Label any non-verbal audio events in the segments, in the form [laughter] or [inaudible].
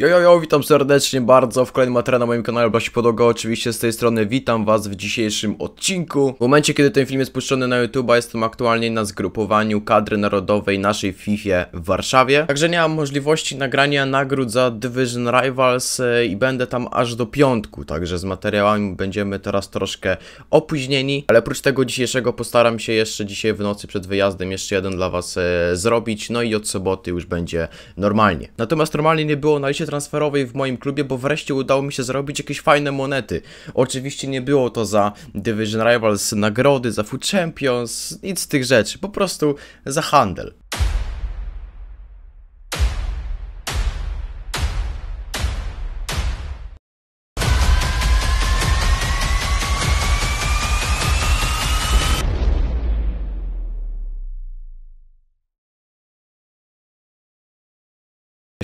Jojojo, jo, jo, witam serdecznie bardzo w kolejnym materiale na moim kanale Blasi Podogo. Oczywiście z tej strony witam was w dzisiejszym odcinku. W momencie, kiedy ten film jest puszczony na YouTube jestem aktualnie na zgrupowaniu kadry narodowej naszej FIFA w Warszawie. Także nie mam możliwości nagrania nagród za Division Rivals e, i będę tam aż do piątku. Także z materiałami będziemy teraz troszkę opóźnieni. Ale oprócz tego dzisiejszego postaram się jeszcze dzisiaj w nocy przed wyjazdem jeszcze jeden dla was e, zrobić. No i od soboty już będzie normalnie. Natomiast normalnie nie było na liście transferowej w moim klubie, bo wreszcie udało mi się zrobić jakieś fajne monety. Oczywiście nie było to za Division Rivals nagrody, za Food Champions, nic z tych rzeczy, po prostu za handel.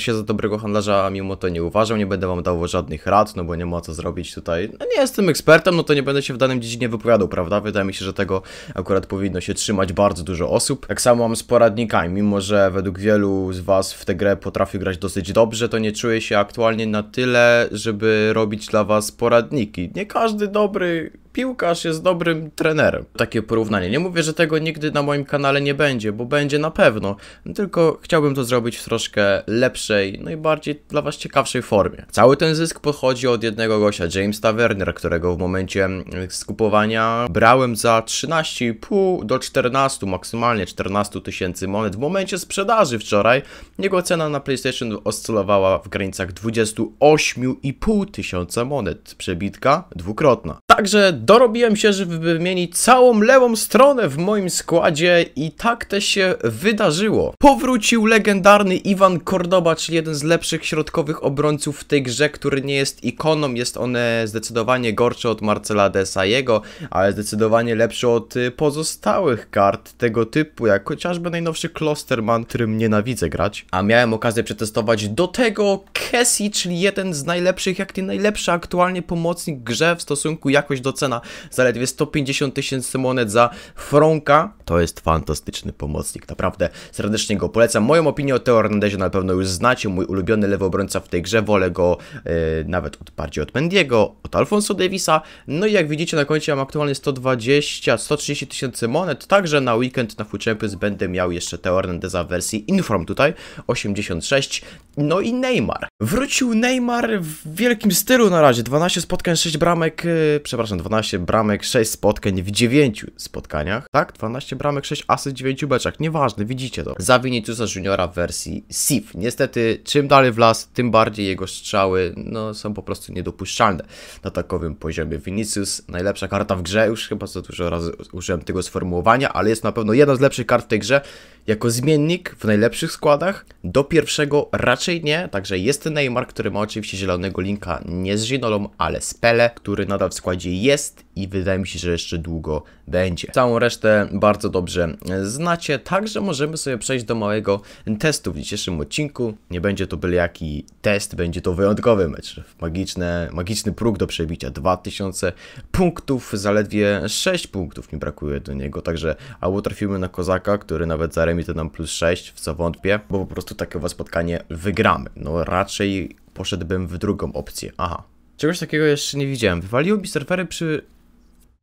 się za dobrego handlarza, mimo to nie uważam, nie będę wam dał żadnych rad, no bo nie ma co zrobić tutaj. No nie jestem ekspertem, no to nie będę się w danym dziedzinie wypowiadał, prawda? Wydaje mi się, że tego akurat powinno się trzymać bardzo dużo osób. Tak samo mam z poradnikami, mimo że według wielu z was w tę grę potrafi grać dosyć dobrze, to nie czuję się aktualnie na tyle, żeby robić dla was poradniki. Nie każdy dobry piłkarz jest dobrym trenerem. Takie porównanie. Nie mówię, że tego nigdy na moim kanale nie będzie, bo będzie na pewno, tylko chciałbym to zrobić w troszkę lepszej, no i bardziej dla Was ciekawszej formie. Cały ten zysk pochodzi od jednego gościa, Jamesa Wernera, którego w momencie skupowania brałem za 13,5 do 14, maksymalnie 14 tysięcy monet. W momencie sprzedaży wczoraj jego cena na PlayStation oscylowała w granicach 28,5 tysiąca monet. Przebitka dwukrotna. Także dorobiłem się, żeby wymienić całą lewą stronę w moim składzie i tak też się wydarzyło. Powrócił legendarny Iwan Cordoba, czyli jeden z lepszych środkowych obrońców w tej grze, który nie jest ikoną, jest on e, zdecydowanie gorszy od Marcela Desaiego, ale zdecydowanie lepszy od e, pozostałych kart tego typu, jak chociażby najnowszy Klosterman, którym nienawidzę grać. A miałem okazję przetestować do tego Cassie, czyli jeden z najlepszych, jak ty najlepszy aktualnie pomocnik grze w stosunku jakoś do cena zaledwie 150 tysięcy monet za Fronka. To jest fantastyczny pomocnik, naprawdę serdecznie go polecam. Moją opinię o Teo Hernandezie na pewno już znacie, mój ulubiony lewy obrońca w tej grze, wolę go yy, nawet od, bardziej od Mendiego, od Alfonso Davisa. No i jak widzicie na koncie mam aktualnie 120, 130 tysięcy monet, także na weekend na Food Champions będę miał jeszcze Teo Hernandeza w wersji Inform tutaj, 86, no i Neymar. Wrócił Neymar w wielkim stylu na razie, 12 spotkań, 6 bramek, yy, przepraszam, 12 12 bramek, 6 spotkań w 9 spotkaniach. Tak, 12 bramek, 6 asy w 9 beczach. Nieważne, widzicie to. Za Viniciusa Juniora w wersji SIF. Niestety, czym dalej w las, tym bardziej jego strzały no, są po prostu niedopuszczalne na takowym poziomie. Vinicius, najlepsza karta w grze, już chyba za dużo razy użyłem tego sformułowania, ale jest na pewno jedna z lepszych kart w tej grze. Jako zmiennik w najlepszych składach, do pierwszego raczej nie, także jest Neymar, który ma oczywiście zielonego linka nie z Ginolom, ale z Pele, który nadal w składzie jest jest i wydaje mi się, że jeszcze długo będzie. Całą resztę bardzo dobrze e, znacie, także możemy sobie przejść do małego testu w dzisiejszym odcinku. Nie będzie to byle jaki test, będzie to wyjątkowy mecz. Magiczne, magiczny próg do przebicia, 2000 punktów, zaledwie 6 punktów mi brakuje do niego, także albo trafimy na Kozaka, który nawet za to nam plus 6, w co wątpię, bo po prostu takie spotkanie wygramy. No raczej poszedłbym w drugą opcję. Aha, Czegoś takiego jeszcze nie widziałem. Wywaliło mi serwery przy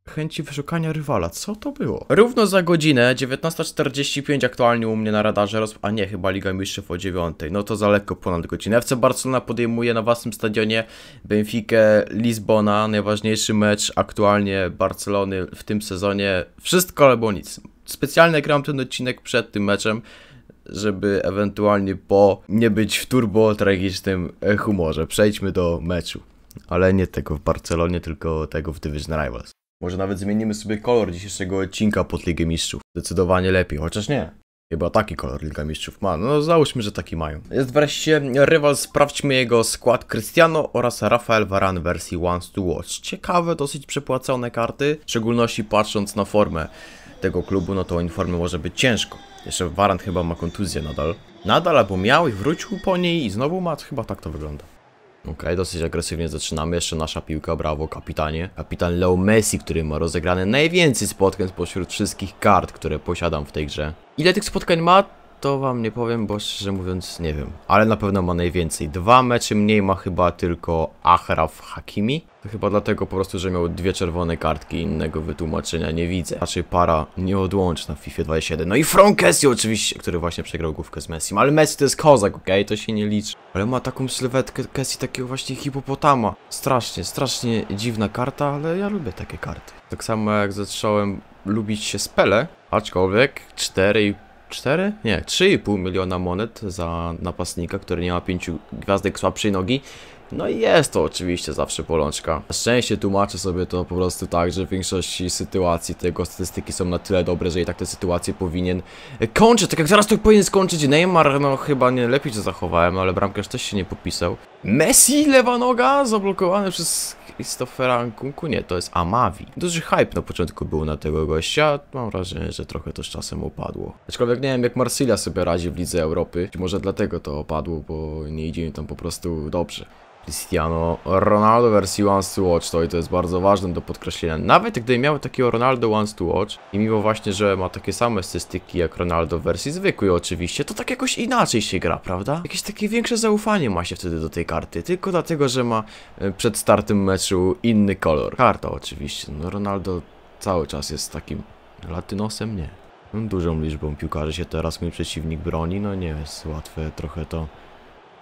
chęci wyszukania rywala. Co to było? Równo za godzinę, 19.45 aktualnie u mnie na radarze roz... A nie, chyba Liga Mistrzów o 9. No to za lekko ponad godzinę. FC Barcelona podejmuje na własnym stadionie Benfica Lizbona. Najważniejszy mecz aktualnie Barcelony w tym sezonie. Wszystko albo nic. Specjalnie gram ten odcinek przed tym meczem żeby ewentualnie po nie być w turbo tragicznym humorze. Przejdźmy do meczu ale nie tego w Barcelonie, tylko tego w Division Rivals. Może nawet zmienimy sobie kolor dzisiejszego odcinka pod Ligę Mistrzów. Zdecydowanie lepiej, chociaż nie. Chyba taki kolor Liga Mistrzów ma, no załóżmy, że taki mają. Jest wreszcie rywal, sprawdźmy jego skład Cristiano oraz Rafael Varane wersji Once to Watch. Ciekawe, dosyć przepłacone karty, w szczególności patrząc na formę tego klubu, no to informy może być ciężko. Jeszcze Varane chyba ma kontuzję nadal. Nadal, albo miał i wrócił po niej i znowu ma, chyba tak to wygląda. Okej, okay, dosyć agresywnie zaczynamy. Jeszcze nasza piłka, brawo, kapitanie. Kapitan Leo Messi, który ma rozegrane najwięcej spotkań spośród wszystkich kart, które posiadam w tej grze. Ile tych spotkań ma? To wam nie powiem, bo szczerze mówiąc nie wiem. Ale na pewno ma najwięcej. Dwa mecze mniej ma chyba tylko Achraf Hakimi. To chyba dlatego po prostu, że miał dwie czerwone kartki innego wytłumaczenia nie widzę. Raczej para nieodłączna w FIFA 27. No i Frank oczywiście, który właśnie przegrał główkę z Messi. Ale Messi to jest kozak, okej? Okay? To się nie liczy. Ale ma taką sylwetkę Kessie takiego właśnie hipopotama. Strasznie, strasznie dziwna karta, ale ja lubię takie karty. Tak samo jak zacząłem lubić się spele, aczkolwiek 4 4? Nie, 3,5 miliona monet za napastnika, który nie ma 5 gwiazdek słabszej nogi no i jest to oczywiście zawsze bolączka. Na szczęście tłumaczę sobie to po prostu tak, że w większości sytuacji tego statystyki są na tyle dobre, że i tak te sytuacje powinien kończyć. Tak jak zaraz to powinien skończyć Neymar, no chyba nie lepiej się zachowałem, ale bramkarz też się nie popisał. Messi lewa noga zablokowany przez Christophera Kunku, nie, to jest Amavi. Duży hype na początku był na tego gościa, mam wrażenie, że trochę to z czasem upadło. Aczkolwiek nie wiem, jak Marsylia sobie radzi w Lidze Europy, może dlatego to opadło, bo nie idzie im tam po prostu dobrze. Cristiano Ronaldo wersji Once to Watch, to i to jest bardzo ważne do podkreślenia. Nawet gdy miał takiego Ronaldo Once to Watch i mimo właśnie, że ma takie same statystyki jak Ronaldo w wersji zwykłej oczywiście, to tak jakoś inaczej się gra, prawda? Jakieś takie większe zaufanie ma się wtedy do tej karty, tylko dlatego, że ma e, przed startem meczu inny kolor. Karta oczywiście, no Ronaldo cały czas jest takim latynosem, nie. Dużą liczbą piłkarzy się teraz mój przeciwnik broni, no nie jest łatwe trochę to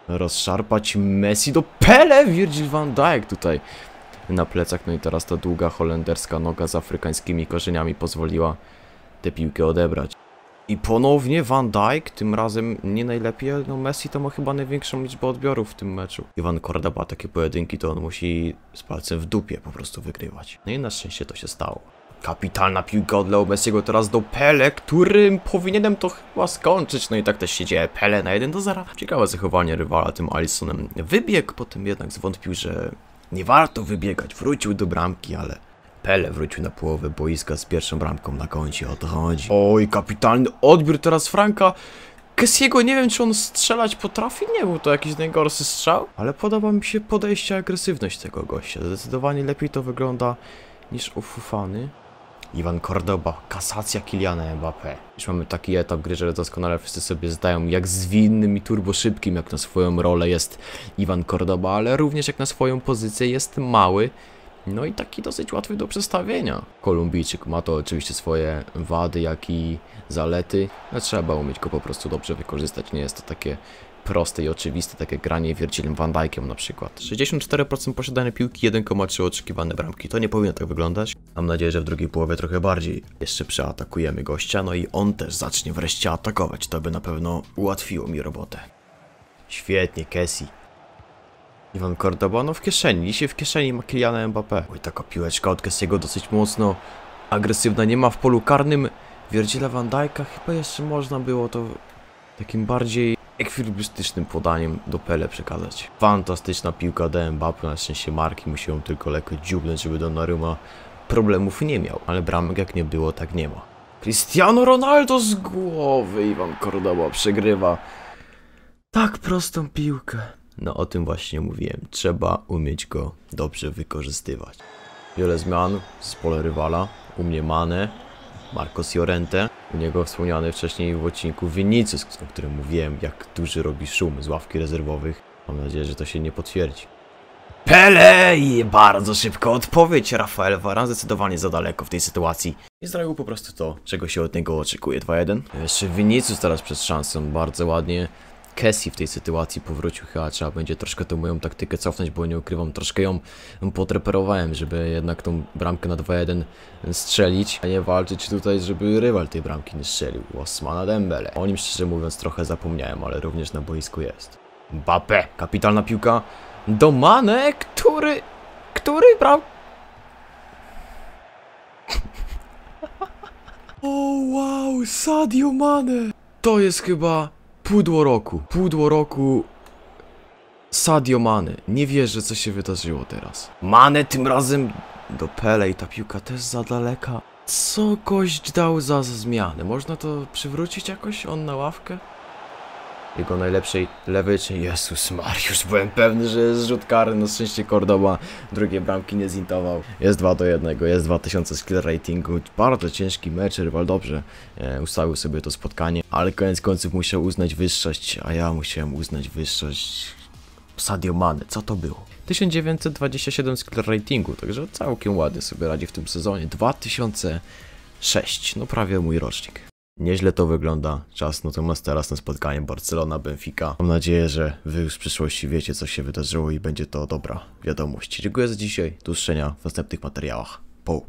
rozszarpać Messi do Pele, Virgil van Dijk tutaj na plecach. No i teraz ta długa holenderska noga z afrykańskimi korzeniami pozwoliła tę piłkę odebrać. I ponownie Van Dijk, tym razem nie najlepiej, no Messi to ma chyba największą liczbę odbiorów w tym meczu. Iwan Korda ba takie pojedynki, to on musi z palcem w dupie po prostu wygrywać. No i na szczęście to się stało. Kapitalna piłka dla Obesiego teraz do Pele, którym powinienem to chyba skończyć. No i tak też się dzieje. Pele na 1 do 0. Ciekawe zachowanie rywala tym Alisonem. Wybiegł, potem jednak zwątpił, że nie warto wybiegać. Wrócił do bramki, ale Pele wrócił na połowę boiska z pierwszą bramką na koncie. Odchodzi. Oj, kapitalny odbiór teraz Franka. Kessiego nie wiem, czy on strzelać potrafi, nie był to jakiś najgorszy strzał, ale podoba mi się podejście, agresywność tego gościa. Zdecydowanie lepiej to wygląda niż ufufany. Iwan Cordoba, kasacja Kiliana Mbappé. Już mamy taki etap gry, że doskonale wszyscy sobie zdają, jak zwinnym i turboszybkim, jak na swoją rolę jest Iwan Cordoba, ale również jak na swoją pozycję jest mały, no i taki dosyć łatwy do przestawienia. Kolumbijczyk ma to oczywiście swoje wady, jak i zalety, ale trzeba umieć go po prostu dobrze wykorzystać. Nie jest to takie proste i oczywiste, takie granie Virgilem van Dijkiem na przykład. 64% posiadania piłki, 1,3 oczekiwane bramki. To nie powinno tak wyglądać. Mam nadzieję, że w drugiej połowie trochę bardziej. Jeszcze przeatakujemy gościa, no i on też zacznie wreszcie atakować. To by na pewno ułatwiło mi robotę. Świetnie, Kessi. Iwan Cordoba, no w kieszeni, dzisiaj w kieszeni ma Kyliana Mbappé. Oj, taka piłeczka od Kessiego dosyć mocno agresywna, nie ma w polu karnym. Wierdziela Van Dijk'a chyba jeszcze można było to takim bardziej ekwilibrystycznym podaniem do Pele przekazać. Fantastyczna piłka do Mbappe, na szczęście Marki musiałem tylko lekko dziubnąć, żeby Donnarumma problemów nie miał, ale bramek jak nie było, tak nie ma. Cristiano Ronaldo z głowy Iwan Cordoba przegrywa tak prostą piłkę. No o tym właśnie mówiłem, trzeba umieć go dobrze wykorzystywać. Wiele zmian z pola rywala, u mnie Mane, Marcos Llorente. U niego wspomniany wcześniej w odcinku Vinicius, o którym mówiłem, jak duży robi szum z ławki rezerwowych. Mam nadzieję, że to się nie potwierdzi. Pele! I bardzo szybka odpowiedź. Rafael Varane zdecydowanie za daleko w tej sytuacji. I zrobił po prostu to, czego się od niego oczekuje. 2-1. Jeszcze Vinicius teraz przez szansę bardzo ładnie Kesi w tej sytuacji powrócił, chyba trzeba będzie troszkę tą moją taktykę cofnąć, bo nie ukrywam, troszkę ją podreperowałem, żeby jednak tą bramkę na 2-1 strzelić, a nie walczyć tutaj, żeby rywal tej bramki nie strzelił, Osmana Dembele. O nim szczerze mówiąc trochę zapomniałem, ale również na boisku jest. Mbappe, kapitalna piłka do Mane, który, który brał... [laughs] O oh, wow, Sadio Mane! To jest chyba Pudło roku, pudło roku Sadio Mane. Nie wierzę, co się wydarzyło teraz. Mane tym razem do Pele i ta piłka też za daleka. Co gość dał za zmiany? Można to przywrócić jakoś? On na ławkę? jego najlepszej lewej, czy Jezus Mariusz, byłem pewny, że jest rzut kary, no szczęście Cordoba drugie bramki nie zintował. Jest 2 do 1, jest 2000 skill ratingu, bardzo ciężki mecz, rywal dobrze e, ustawił sobie to spotkanie, ale koniec końców musiał uznać wyższość, a ja musiałem uznać wyższość Sadio Mane, co to było? 1927 skill ratingu, także całkiem ładnie sobie radzi w tym sezonie, 2006. no prawie mój rocznik. Nieźle to wygląda. Czas natomiast teraz na spotkanie Barcelona-Benfica. Mam nadzieję, że wy już w przyszłości wiecie co się wydarzyło i będzie to dobra wiadomość. Dziękuję za dzisiaj. Do usłyszenia w następnych materiałach.